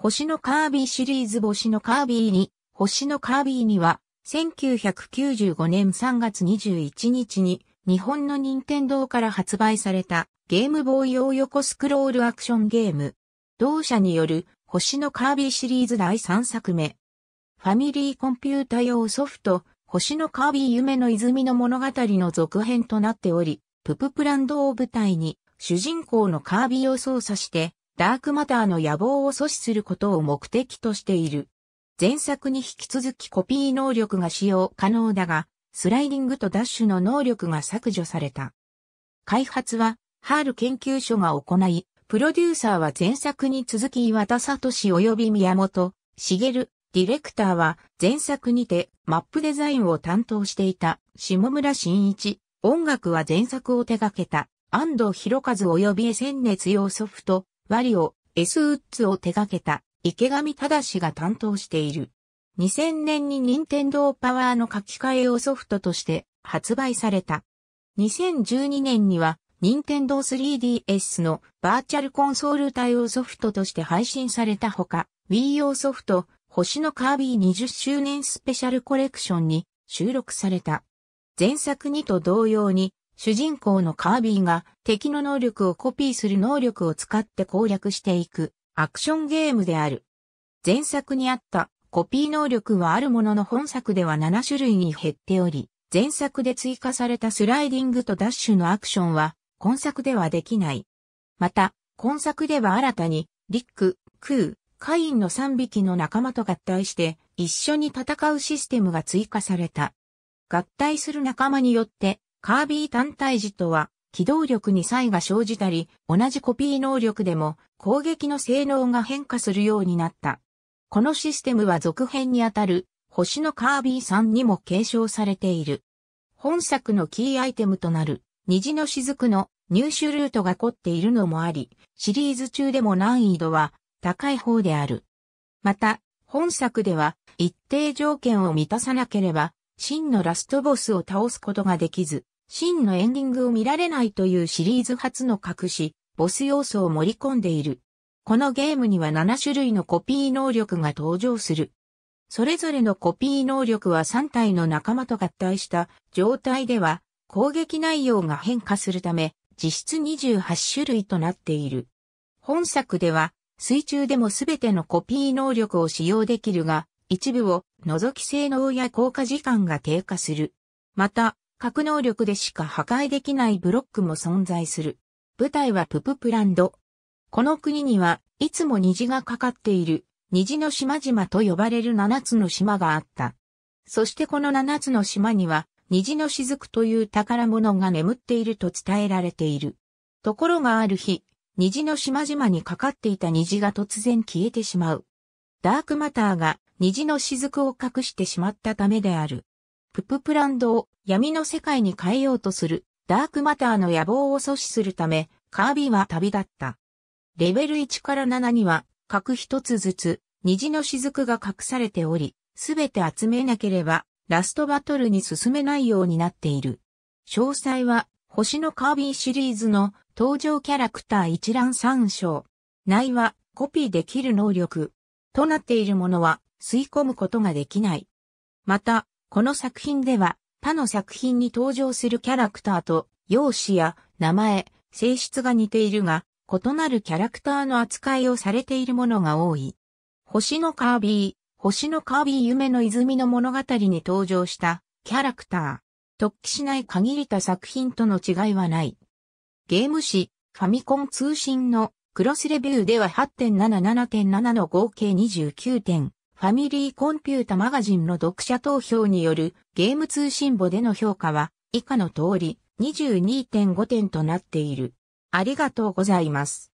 星のカービィシリーズ星のカービィに、星のカービィには、1995年3月21日に、日本の任天堂から発売された、ゲームボーイ用横スクロールアクションゲーム。同社による、星のカービィシリーズ第3作目。ファミリーコンピュータ用ソフト、星のカービィ夢の泉の物語の続編となっており、プププランドを舞台に、主人公のカービィを操作して、ダークマターの野望を阻止することを目的としている。前作に引き続きコピー能力が使用可能だが、スライディングとダッシュの能力が削除された。開発は、ハール研究所が行い、プロデューサーは前作に続き岩田聡及び宮本、茂、ディレクターは前作にてマップデザインを担当していた下村新一、音楽は前作を手掛けた安藤博和及び千熱用ソフト、ワリオ、エスウッズを手掛けた池上正が担当している。2000年に任天堂パワーの書き換えをソフトとして発売された。2012年には任天堂 3DS のバーチャルコンソール対応ソフトとして配信されたほか、Wii 用ソフト、星のカービィ20周年スペシャルコレクションに収録された。前作にと同様に、主人公のカービィが敵の能力をコピーする能力を使って攻略していくアクションゲームである。前作にあったコピー能力はあるものの本作では7種類に減っており、前作で追加されたスライディングとダッシュのアクションは今作ではできない。また、今作では新たにリック、クー、カインの3匹の仲間と合体して一緒に戦うシステムが追加された。合体する仲間によってカービー単体時とは、機動力に差異が生じたり、同じコピー能力でも攻撃の性能が変化するようになった。このシステムは続編にあたる、星のカービィさんにも継承されている。本作のキーアイテムとなる、虹の雫の入手ルートが凝っているのもあり、シリーズ中でも難易度は高い方である。また、本作では一定条件を満たさなければ真のラストボスを倒すことができず、真のエンディングを見られないというシリーズ初の隠し、ボス要素を盛り込んでいる。このゲームには7種類のコピー能力が登場する。それぞれのコピー能力は3体の仲間と合体した状態では攻撃内容が変化するため実質28種類となっている。本作では水中でもすべてのコピー能力を使用できるが一部を除き性能や効果時間が低下する。また、核能力でしか破壊できないブロックも存在する。舞台はプププランド。この国にはいつも虹がかかっている虹の島々と呼ばれる7つの島があった。そしてこの7つの島には虹の雫という宝物が眠っていると伝えられている。ところがある日、虹の島々にかかっていた虹が突然消えてしまう。ダークマターが虹の雫を隠してしまったためである。プププランドを闇の世界に変えようとするダークマターの野望を阻止するため、カービィは旅立った。レベル1から7には、各一つずつ、虹の雫が隠されており、すべて集めなければ、ラストバトルに進めないようになっている。詳細は、星のカービィシリーズの登場キャラクター一覧参照。内は、コピーできる能力。となっているものは、吸い込むことができない。また、この作品では、他の作品に登場するキャラクターと、容姿や名前、性質が似ているが、異なるキャラクターの扱いをされているものが多い。星のカービィ、星のカービィ夢の泉の物語に登場したキャラクター。突起しない限りた作品との違いはない。ゲーム誌、ファミコン通信のクロスレビューでは8.77.7の合計29点。ファミリーコンピュータマガジンの読者投票によるゲーム通信簿での評価は以下の通り22.5点となっている。ありがとうございます。